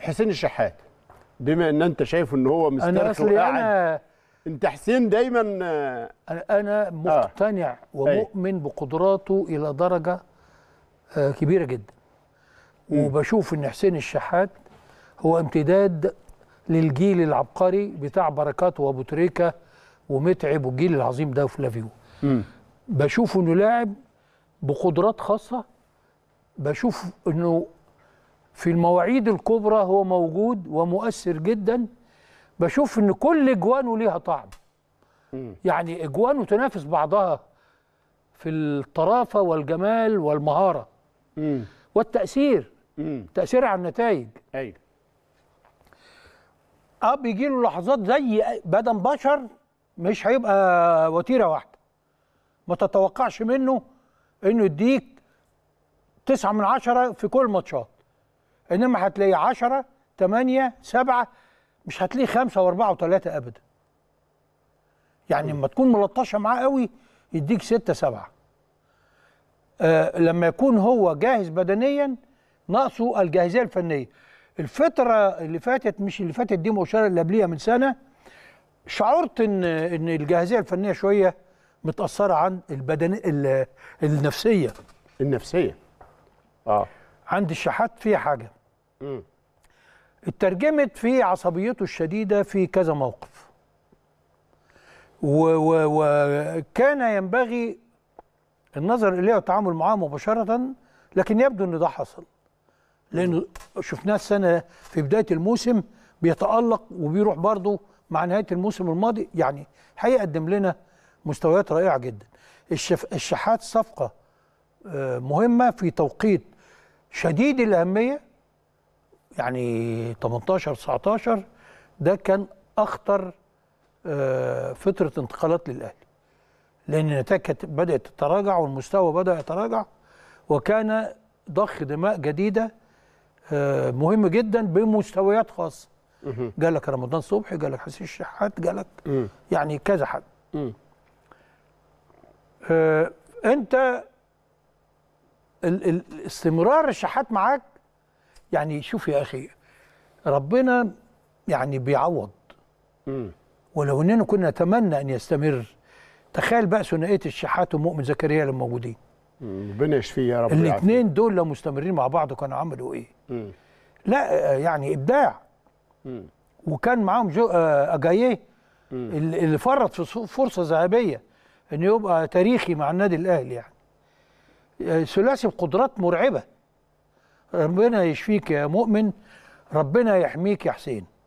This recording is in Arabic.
حسين الشحات بما ان انت شايف ان هو مسترخي انا وقاعد. انا انت حسين دايما انا آه. مقتنع آه. ومؤمن أي. بقدراته الى درجه آه، كبيره جدا وبشوف ان حسين الشحات هو امتداد للجيل العبقري بتاع بركات وابو تريكه ومتعب والجيل العظيم ده وفلافيو بشوف انه لاعب بقدرات خاصه بشوف انه في المواعيد الكبرى هو موجود ومؤثر جدا بشوف ان كل اجوانه ليها طعم يعني اجوانه تنافس بعضها في الطرافه والجمال والمهاره والتاثير تاثير على النتائج ايوه اه بيجي له لحظات زي بدن بشر مش هيبقى وتيره واحده ما تتوقعش منه انه يديك تسعة من عشرة في كل ماتشات انما هتلاقي 10 8 7 مش هتلاقي 5 و4 و3 ابدا يعني لما تكون ملطشه معاه قوي يديك 6 7 آه لما يكون هو جاهز بدنيا ناقصه الجاهزيه الفنيه الفتره اللي فاتت مش اللي فاتت دي مؤشره اللي قبليها من سنه شعرت ان ان الجاهزيه الفنيه شويه متاثره عن البدن النفسيه النفسيه اه عند الشحات فيها حاجه اترجمت في عصبيته الشديدة في كذا موقف وكان ينبغي النظر إليه والتعامل معاه مباشرة لكن يبدو أن ده حصل لأن شفناه السنة في بداية الموسم بيتألق وبيروح برضه مع نهاية الموسم الماضي يعني هيقدم لنا مستويات رائعة جدا الشف... الشحات صفقة آه، مهمة في توقيت شديد الأهمية يعني 18 19 ده كان اخطر آه، فتره انتقالات للاهلي لان النتائج كانت بدات تتراجع والمستوى بدا يتراجع وكان ضخ دماء جديده آه، مهم جدا بمستويات خاصه جالك رمضان صبحي جالك حسين الشحات جالك يعني كذا حد آه، انت الاستمرار استمرار الشحات معاك يعني شوف يا اخي ربنا يعني بيعوض مم. ولو اننا كنا نتمنى ان يستمر تخيل بقى ثنائيه الشحات ومؤمن زكريا اللي موجودين ربنا يشفيه يا رب الاثنين دول لو مستمرين مع بعض كانوا عملوا ايه مم. لا يعني ابداع مم. وكان معاهم جو آه، اجاييه اللي فرط في فرصه ذهبيه انه يبقى تاريخي مع النادي الاهلي يعني آه، ثلاثي بقدرات مرعبه ربنا يشفيك يا مؤمن ربنا يحميك يا حسين